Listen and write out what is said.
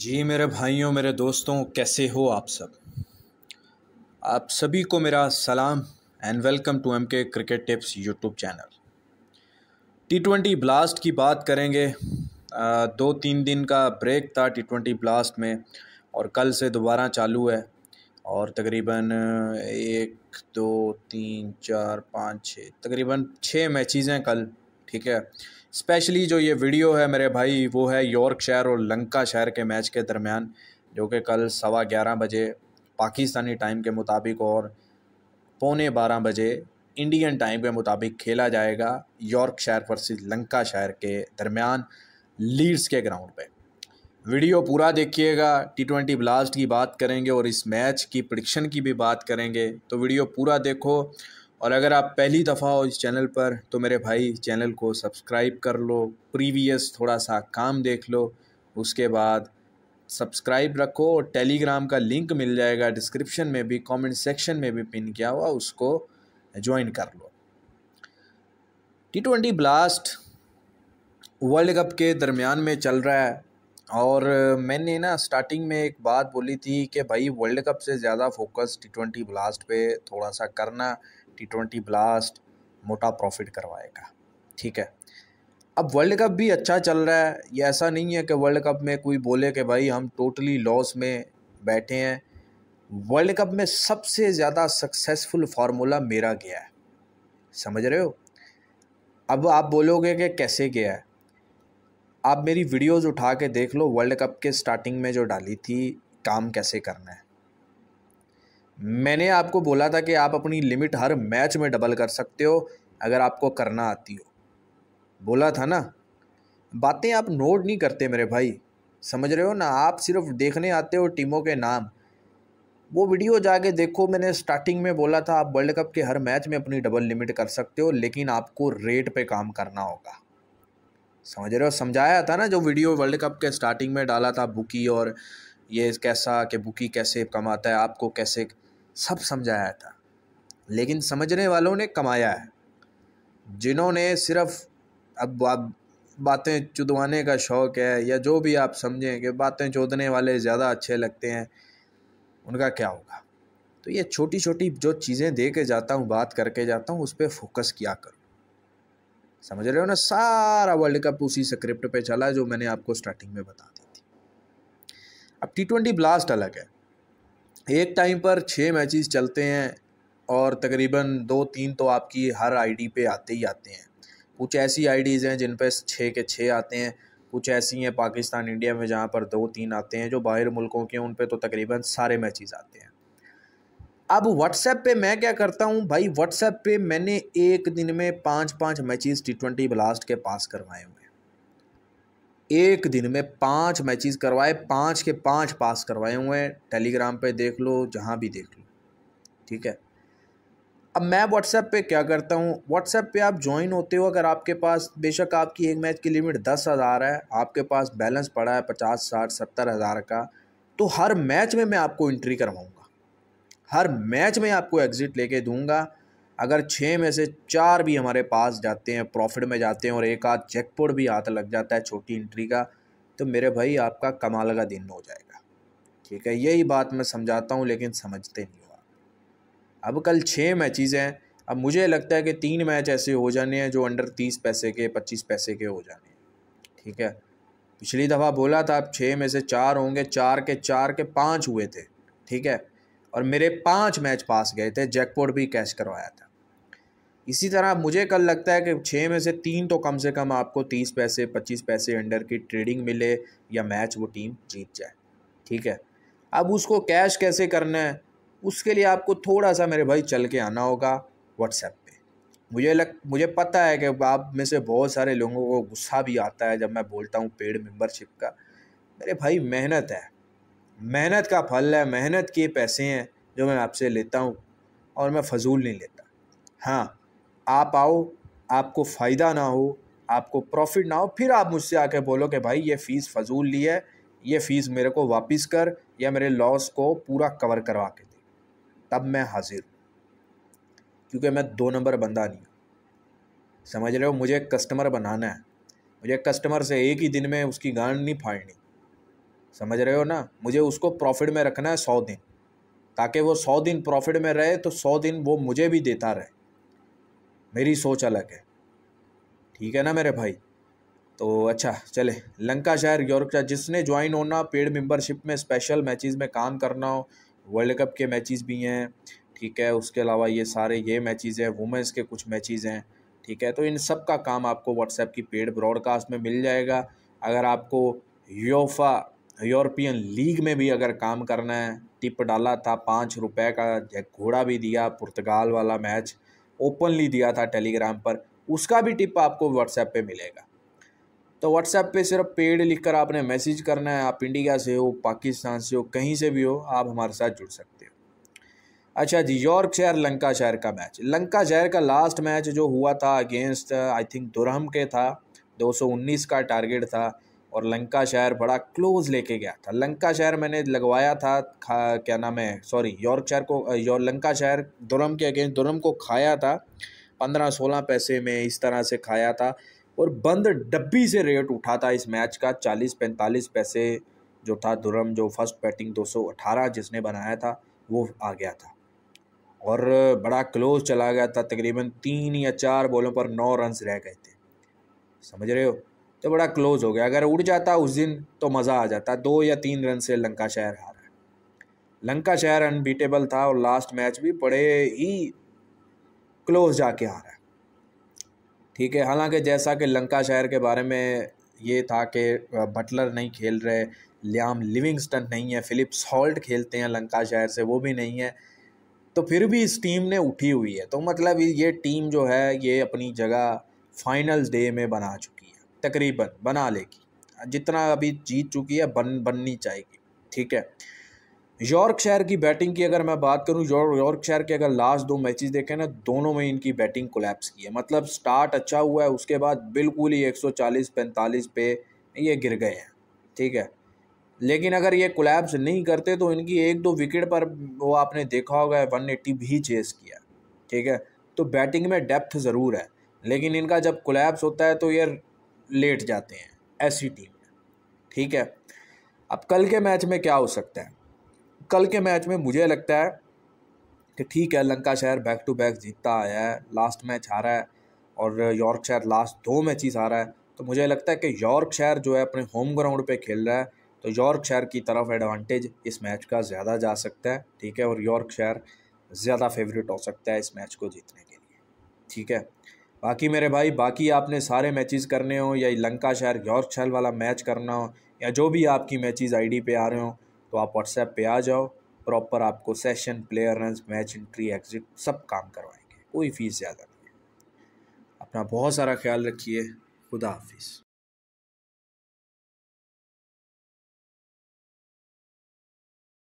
जी मेरे भाइयों मेरे दोस्तों कैसे हो आप सब आप सभी को मेरा सलाम and welcome to M K cricket tips YouTube channel T twenty blast की बात करेंगे आ, दो तीन दिन का ब्रेक था टी ट्वेंटी ब्लास्ट में और कल से दोबारा चालू है और तकरीबन एक दो तीन चार पाँच छः तकरीबन छः मैचेज़ हैं कल ठीक है स्पेशली जो ये वीडियो है मेरे भाई वो है यॉर्क शहर और लंका शहर के मैच के दरमियान जो कि कल सवा ग्यारह बजे पाकिस्तानी टाइम के मुताबिक और पौने बारह बजे इंडियन टाइम के मुताबिक खेला जाएगा यॉर्क शहर वर्सेज लंका शहर के दरमियान लीड्स के ग्राउंड पे वीडियो पूरा देखिएगा टी ट्वेंटी ब्लास्ट की बात करेंगे और इस मैच की प्रडिक्शन की भी बात करेंगे तो वीडियो पूरा देखो और अगर आप पहली दफ़ा हो इस चैनल पर तो मेरे भाई चैनल को सब्सक्राइब कर लो प्रीवियस थोड़ा सा काम देख लो उसके बाद सब्सक्राइब रखो और टेलीग्राम का लिंक मिल जाएगा डिस्क्रिप्शन में भी कमेंट सेक्शन में भी पिन किया हुआ उसको ज्वाइन कर लो T twenty blast world cup के दरमियान में चल रहा है और मैंने ना स्टार्टिंग में एक बात बोली थी कि भाई वर्ल्ड कप से ज़्यादा फोकस टी ट्वेंटी ब्लास्ट पे थोड़ा सा करना टी ट्वेंटी ब्लास्ट मोटा प्रॉफिट करवाएगा ठीक है अब वर्ल्ड कप भी अच्छा चल रहा है ये ऐसा नहीं है कि वर्ल्ड कप में कोई बोले कि भाई हम टोटली लॉस में बैठे हैं वर्ल्ड कप में सबसे ज़्यादा सक्सेसफुल फार्मूला मेरा गया है समझ रहे हो अब आप बोलोगे कि कैसे गया है आप मेरी वीडियोस उठा के देख लो वर्ल्ड कप के स्टार्टिंग में जो डाली थी काम कैसे करना है मैंने आपको बोला था कि आप अपनी लिमिट हर मैच में डबल कर सकते हो अगर आपको करना आती हो बोला था ना बातें आप नोट नहीं करते मेरे भाई समझ रहे हो ना आप सिर्फ देखने आते हो टीमों के नाम वो वीडियो जाके देखो मैंने स्टार्टिंग में बोला था आप वर्ल्ड कप के हर मैच में अपनी डबल लिमिट कर सकते हो लेकिन आपको रेट पे काम करना होगा समझ रहे हो समझाया था ना जो वीडियो वर्ल्ड कप के स्टार्टिंग में डाला था बुकी और ये कैसा कि बुकी कैसे कमाता है आपको कैसे सब समझाया था लेकिन समझने वालों ने कमाया है जिन्होंने सिर्फ अब बातें चुदवाने का शौक़ है या जो भी आप समझें कि बातें चोदने वाले ज़्यादा अच्छे लगते हैं उनका क्या होगा तो ये छोटी छोटी जो चीज़ें दे के जाता हूँ बात करके जाता हूँ उस पर फोकस किया करो समझ रहे हो ना सारा वर्ल्ड कप उसी स्क्रिप्ट पे चला जो मैंने आपको स्टार्टिंग में बता दी थी अब टी ट्वेंटी ब्लास्ट अलग है एक टाइम पर छः मैचेस चलते हैं और तकरीबन दो तीन तो आपकी हर आईडी पे आते ही आते हैं कुछ ऐसी आईडीज़ हैं जिन पर छः के छः आते हैं कुछ ऐसी हैं पाकिस्तान इंडिया में जहाँ पर दो तीन आते हैं जो बाहर मुल्कों के उन पर तो तकरीबन सारे मैचेस आते हैं अब व्हाट्सएप पे मैं क्या करता हूँ भाई व्हाट्सएप पे मैंने एक दिन में पाँच पाँच मैचेस टी ट्वेंटी ब्लास्ट के पास करवाए हुए हैं एक दिन में पांच मैचेस करवाए पांच के पांच पास करवाए हुए हैं टेलीग्राम पे देख लो जहाँ भी देख लो ठीक है अब मैं व्हाट्सएप पे क्या करता हूँ व्हाट्सएप पे आप ज्वाइन होते हो अगर आपके पास बेशक आपकी एक मैच की लिमिट दस हज़ार है आपके पास बैलेंस पड़ा है पचास साठ सत्तर हज़ार का तो हर मैच में मैं आपको एंट्री करवाऊँगा हर मैच में आपको एग्ज़िट लेके दूंगा अगर छः में से चार भी हमारे पास जाते हैं प्रॉफिट में जाते हैं और एक आध चेकपोर्ट भी हाथ लग जाता है छोटी इंट्री का तो मेरे भाई आपका कमाल का दिन हो जाएगा ठीक है यही बात मैं समझाता हूँ लेकिन समझते नहीं हो अब कल छः मैचेज़ हैं अब मुझे लगता है कि तीन मैच ऐसे हो जाने हैं जो अंडर तीस पैसे के पच्चीस पैसे के हो जाने हैं ठीक है पिछली दफ़ा बोला था आप छः में से चार होंगे चार के चार के पाँच हुए थे ठीक है और मेरे पाँच मैच पास गए थे जैकपोर्ट भी कैश करवाया था इसी तरह मुझे कल लगता है कि छः में से तीन तो कम से कम आपको तीस पैसे पच्चीस पैसे अंडर की ट्रेडिंग मिले या मैच वो टीम जीत जाए ठीक है अब उसको कैश कैसे करना है उसके लिए आपको थोड़ा सा मेरे भाई चल के आना होगा व्हाट्सएप पे मुझे लग मुझे पता है कि आप में से बहुत सारे लोगों को गुस्सा भी आता है जब मैं बोलता हूँ पेड मेंबरशिप का मेरे भाई मेहनत है मेहनत का फल है मेहनत के पैसे हैं जो मैं आपसे लेता हूँ और मैं फजूल नहीं लेता हाँ आप आओ आपको फ़ायदा ना हो आपको प्रॉफिट ना हो फिर आप मुझसे आके बोलो कि भाई ये फ़ीस फजूल ली है ये फ़ीस मेरे को वापस कर या मेरे लॉस को पूरा कवर करवा के दे तब मैं हाजिर क्योंकि मैं दो नंबर बंदा नहीं हूँ समझ रहे हो मुझे कस्टमर बनाना है मुझे कस्टमर से एक ही दिन में उसकी गांड नहीं फाड़नी समझ रहे हो ना मुझे उसको प्रॉफिट में रखना है सौ दिन ताकि वो सौ दिन प्रॉफिट में रहे तो सौ दिन वो मुझे भी देता रहे मेरी सोच अलग है ठीक है ना मेरे भाई तो अच्छा चले लंका यूरोप शहर जिसने ज्वाइन होना पेड मेंबरशिप में स्पेशल मैचेस में काम करना हो वर्ल्ड कप के मैचेस भी हैं ठीक है उसके अलावा ये सारे ये मैचेस हैं वुमेंस के कुछ मैचेस हैं ठीक है तो इन सब का काम आपको व्हाट्सएप की पेड ब्रॉडकास्ट में मिल जाएगा अगर आपको यूफा यूरोपियन लीग में भी अगर काम करना है टिप डाला था पाँच रुपये का घोड़ा भी दिया पुर्तगाल वाला मैच ओपनली दिया था टेलीग्राम पर उसका भी टिप आपको व्हाट्सएप पे मिलेगा तो व्हाट्सएप पे सिर्फ पेड लिखकर आपने मैसेज करना है आप इंडिया से हो पाकिस्तान से हो कहीं से भी हो आप हमारे साथ जुड़ सकते हो अच्छा जी यॉर्क शहर लंका शहर का मैच लंका शहर का लास्ट मैच जो हुआ था अगेंस्ट आई थिंक दुरहम के था दो का टारगेट था और लंका शहर बड़ा क्लोज लेके गया था लंका शहर मैंने लगवाया था खा क्या नाम है सॉरी यॉर्क शहर को यौर, लंका शहर दुरम के अगेंस्ट दुरम को खाया था पंद्रह सोलह पैसे में इस तरह से खाया था और बंद डब्बी से रेट उठा था इस मैच का चालीस पैंतालीस पैसे जो था दुरम जो फर्स्ट बैटिंग दो जिसने बनाया था वो आ गया था और बड़ा क्लोज चला गया था तकरीबन तीन या चार बॉलों पर नौ रन रह गए थे समझ रहे हो तो बड़ा क्लोज हो गया अगर उड़ जाता उस दिन तो मज़ा आ जाता दो या तीन रन से लंका शहर हारा लंका शहर अनबीटेबल था और लास्ट मैच भी बड़े ही क्लोज जाके हारा ठीक है हालांकि जैसा कि लंका शहर के बारे में ये था कि बटलर नहीं खेल रहे लियाम लिविंगस्टन नहीं है फ़िलिप्स हॉल्ट खेलते हैं लंका शहर से वो भी नहीं है तो फिर भी इस टीम ने उठी हुई है तो मतलब ये टीम जो है ये अपनी जगह फाइनल डे में बना चुकी तकरीबन बना लेगी जितना अभी जीत चुकी है बन बननी चाहिए ठीक है यॉर्क शहर की बैटिंग की अगर मैं बात करूं यॉर्क शहर के अगर लास्ट दो मैचेस देखें ना दोनों में इनकी बैटिंग कोलेप्स की है मतलब स्टार्ट अच्छा हुआ है उसके बाद बिल्कुल ही 140 45 पे ये गिर गए हैं ठीक है लेकिन अगर ये कोलेप्स नहीं करते तो इनकी एक दो विकेट पर वो आपने देखा होगा वन एट्टी भी चेस किया ठीक है तो बैटिंग में डेप्थ ज़रूर है लेकिन इनका जब कोलेप्स होता है तो ये लेट जाते हैं ऐसी टीम में ठीक है अब कल के मैच में क्या हो सकता है कल के मैच में मुझे लगता है कि ठीक है लंका शहर बैक टू बैक जीतता आया है लास्ट मैच हारा है और यॉर्क शहर लास्ट दो मैचेस हारा है तो मुझे लगता है कि यॉर्क शहर जो है अपने होम ग्राउंड पे खेल रहा है तो यॉर्क शहर की तरफ एडवांटेज इस मैच का ज़्यादा जा सकता है ठीक है और यॉर्क शहर ज़्यादा फेवरेट हो सकता है इस मैच को जीतने के लिए ठीक है बाकी मेरे भाई बाकी आपने सारे मैचेस करने हो या लंका शहर छल वाला मैच करना हो या जो भी आपकी मैचेस आईडी पे आ रहे हो तो आप व्हाट्सएप पे आ जाओ प्रॉपर आपको session player run match entry exit सब काम करवाएंगे कोई फीस ज़्यादा नहीं अपना बहुत सारा ख्याल रखिए खुदा हाफिज़